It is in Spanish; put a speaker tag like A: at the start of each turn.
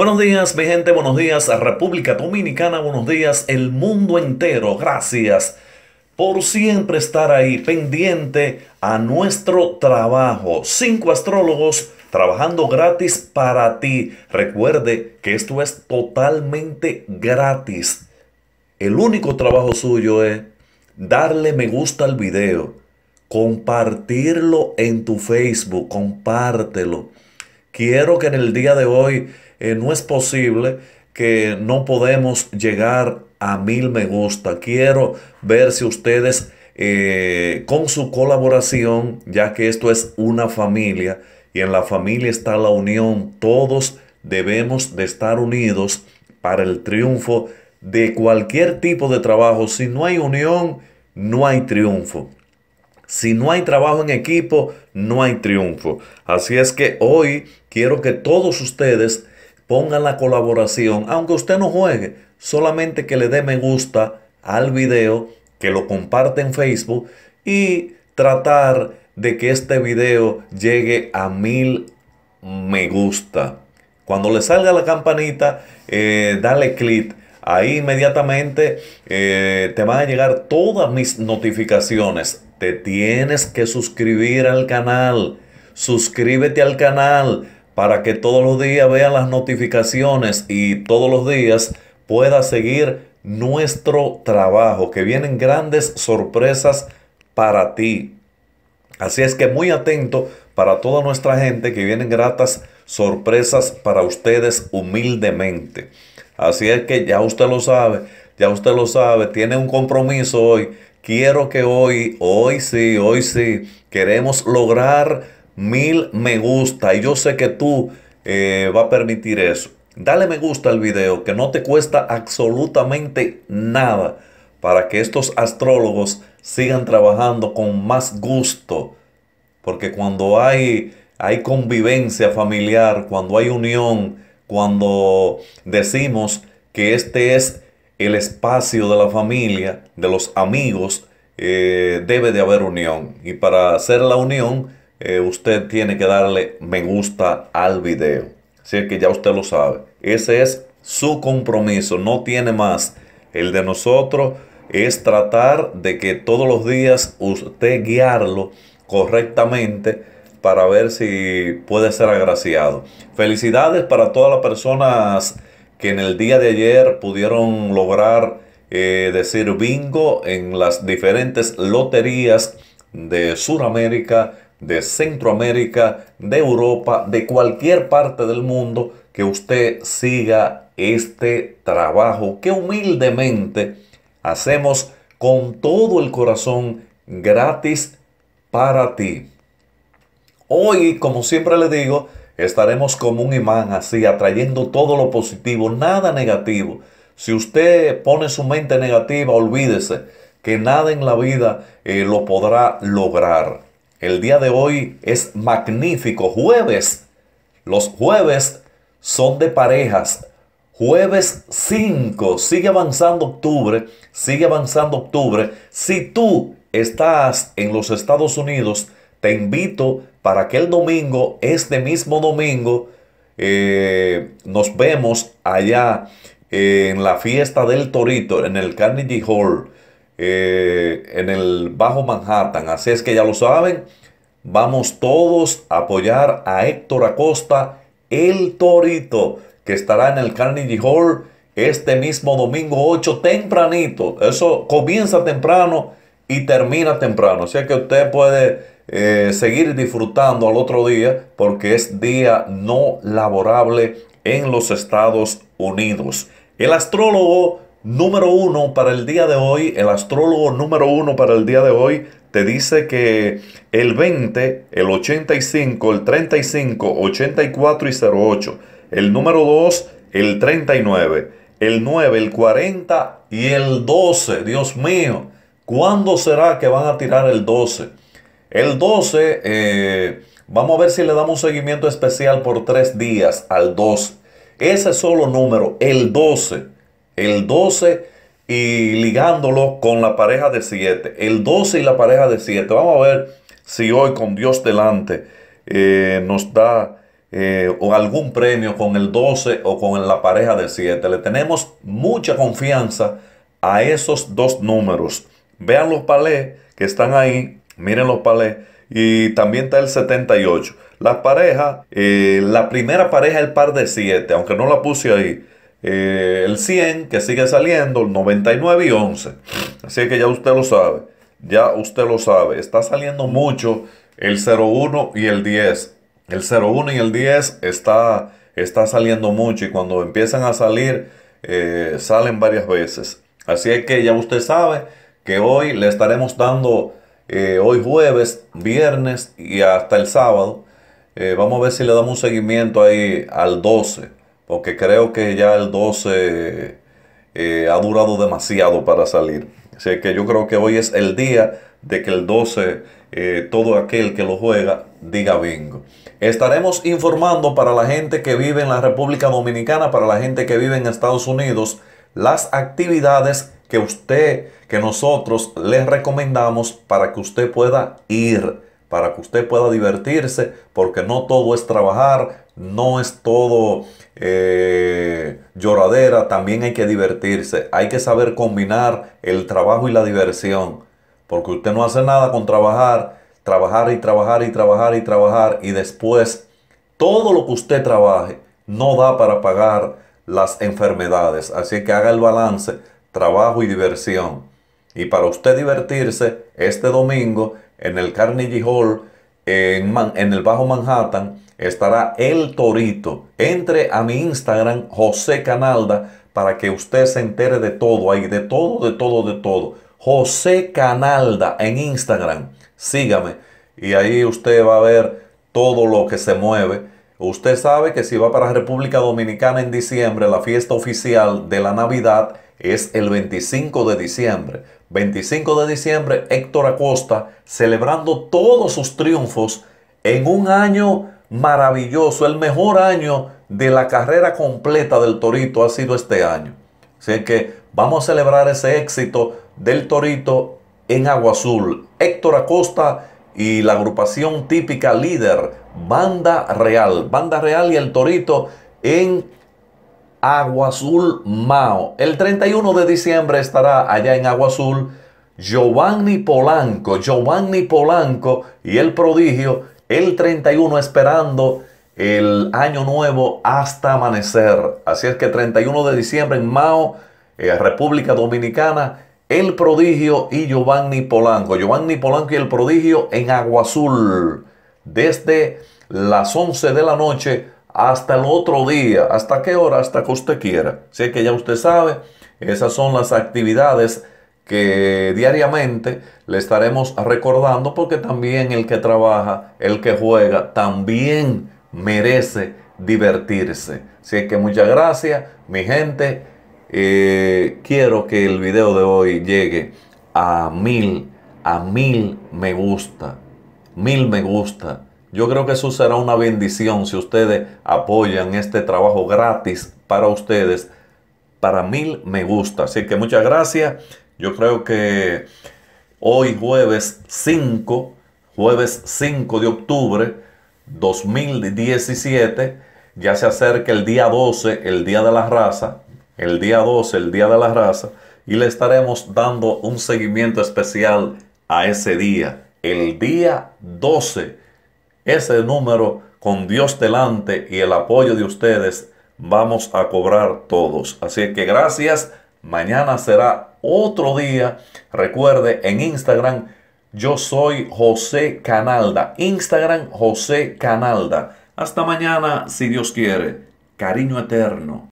A: Buenos días, mi gente, buenos días, República Dominicana, buenos días, el mundo entero. Gracias por siempre estar ahí pendiente a nuestro trabajo. Cinco astrólogos trabajando gratis para ti. Recuerde que esto es totalmente gratis. El único trabajo suyo es darle me gusta al video, compartirlo en tu Facebook, compártelo. Quiero que en el día de hoy eh, no es posible que no podemos llegar a mil me gusta. Quiero ver si ustedes eh, con su colaboración, ya que esto es una familia y en la familia está la unión, todos debemos de estar unidos para el triunfo de cualquier tipo de trabajo. Si no hay unión, no hay triunfo. Si no hay trabajo en equipo, no hay triunfo. Así es que hoy quiero que todos ustedes ponga la colaboración, aunque usted no juegue, solamente que le dé me gusta al video, que lo comparte en Facebook y tratar de que este video llegue a mil me gusta. Cuando le salga la campanita, eh, dale clic. Ahí inmediatamente eh, te van a llegar todas mis notificaciones. Te tienes que suscribir al canal. Suscríbete al canal para que todos los días vean las notificaciones y todos los días pueda seguir nuestro trabajo, que vienen grandes sorpresas para ti. Así es que muy atento para toda nuestra gente que vienen gratas sorpresas para ustedes humildemente. Así es que ya usted lo sabe, ya usted lo sabe, tiene un compromiso hoy. Quiero que hoy, hoy sí, hoy sí, queremos lograr mil me gusta. Y yo sé que tú eh, va vas a permitir eso. Dale me gusta al video, que no te cuesta absolutamente nada para que estos astrólogos sigan trabajando con más gusto. Porque cuando hay, hay convivencia familiar, cuando hay unión, cuando decimos que este es el espacio de la familia, de los amigos, eh, debe de haber unión. Y para hacer la unión eh, usted tiene que darle me gusta al video. Así que ya usted lo sabe. Ese es su compromiso, no tiene más. El de nosotros es tratar de que todos los días usted guiarlo correctamente para ver si puede ser agraciado. Felicidades para todas las personas que en el día de ayer pudieron lograr eh, decir bingo en las diferentes loterías de Sudamérica de Centroamérica, de Europa, de cualquier parte del mundo, que usted siga este trabajo que humildemente hacemos con todo el corazón gratis para ti. Hoy, como siempre le digo, estaremos como un imán así, atrayendo todo lo positivo, nada negativo. Si usted pone su mente negativa, olvídese que nada en la vida eh, lo podrá lograr. El día de hoy es magnífico. Jueves. Los jueves son de parejas. Jueves 5. Sigue avanzando octubre. Sigue avanzando octubre. Si tú estás en los Estados Unidos, te invito para que el domingo, este mismo domingo, eh, nos vemos allá en la fiesta del Torito, en el Carnegie Hall. Eh, en el Bajo Manhattan. Así es que ya lo saben, vamos todos a apoyar a Héctor Acosta, el Torito, que estará en el Carnegie Hall este mismo domingo 8 tempranito. Eso comienza temprano y termina temprano. así sea que usted puede eh, seguir disfrutando al otro día porque es día no laborable en los Estados Unidos. El astrólogo número 1 para el día de hoy, el astrólogo número 1 para el día de hoy, te dice que el 20, el 85, el 35, 84 y 08. El número 2, el 39. El 9, el 40 y el 12. Dios mío, ¿cuándo será que van a tirar el 12? El 12, eh, vamos a ver si le damos un seguimiento especial por tres días al 12. Ese solo número, el 12 el 12 y ligándolo con la pareja de 7. El 12 y la pareja de 7. Vamos a ver si hoy con Dios delante eh, nos da eh, algún premio con el 12 o con la pareja de 7. Le tenemos mucha confianza a esos dos números. Vean los palés que están ahí. Miren los palés. Y también está el 78. La pareja, eh, la primera pareja, el par de 7, aunque no la puse ahí. Eh, el 100 que sigue saliendo, el 99 y 11. Así que ya usted lo sabe, ya usted lo sabe, está saliendo mucho el 01 y el 10. El 01 y el 10 está, está saliendo mucho y cuando empiezan a salir, eh, salen varias veces. Así que ya usted sabe que hoy le estaremos dando, eh, hoy jueves, viernes y hasta el sábado. vamos a ver si le damos un seguimiento ahí al 12 porque creo que ya el 12 eh, ha durado demasiado para salir. Así que yo creo que hoy es el día de que el 12 eh, todo aquel que lo juega diga bingo. Estaremos informando para la gente que vive en la República Dominicana, para la gente que vive en Estados Unidos, las actividades que usted, que nosotros les recomendamos para que usted pueda ir, para que usted pueda divertirse, porque no todo es trabajar, no es todo eh, lloradera, también hay que divertirse, hay que saber combinar el trabajo y la diversión, porque usted no hace nada con trabajar, trabajar y trabajar y trabajar y trabajar y después todo lo que usted trabaje no da para pagar las enfermedades, así que haga el balance, trabajo y diversión. Y para usted divertirse, este domingo en el Carnegie Hall, en, el Bajo Manhattan estará El Torito. Entre a mi Instagram, José Canalda, para que usted se entere de todo Hay de todo, de todo, de todo. José Canalda en Instagram. Sígame y ahí usted va a ver todo lo que se mueve. Usted sabe que si va para República Dominicana en diciembre, la fiesta oficial de la Navidad es el 25 de diciembre. 25 de diciembre, Héctor Acosta celebrando todos sus triunfos en un año maravilloso, el mejor año de la carrera completa del Torito ha sido este año. Así que vamos a celebrar ese éxito del Torito en Agua Azul. Héctor Acosta y la agrupación típica líder, Banda Real. Banda Real y el Torito en Agua Azul Mao. El 31 de diciembre estará allá en Agua Azul Giovanni Polanco, Giovanni Polanco y el prodigio el 31 esperando el año nuevo hasta amanecer. Así es que 31 de diciembre en Mao, eh, República Dominicana, el prodigio y Giovanni Polanco. Giovanni Polanco y el prodigio en Agua Azul desde las 11 de la noche hasta el otro día. ¿Hasta qué hora? Hasta que usted quiera. Así que ya usted sabe, esas son las actividades que diariamente le estaremos recordando porque también el que trabaja, el que juega, también merece divertirse. Así que muchas gracias, mi gente. Eh, quiero que el video de hoy llegue a mil, a mil me gusta, mil me gusta yo creo que eso será una bendición si ustedes apoyan este trabajo gratis para ustedes. Para mil me gusta. Así que muchas gracias. Yo creo que hoy jueves 5, jueves 5 de octubre 2017, ya se acerca el día 12, el día de la raza. El día 12, el día de la raza. Y le estaremos dando un seguimiento especial a ese día. El día 12 ese número con Dios delante y el apoyo de ustedes, vamos a cobrar todos. Así que gracias. Mañana será otro día. Recuerde en Instagram, yo soy José Canalda. Instagram, José Canalda. Hasta mañana, si Dios quiere. Cariño eterno.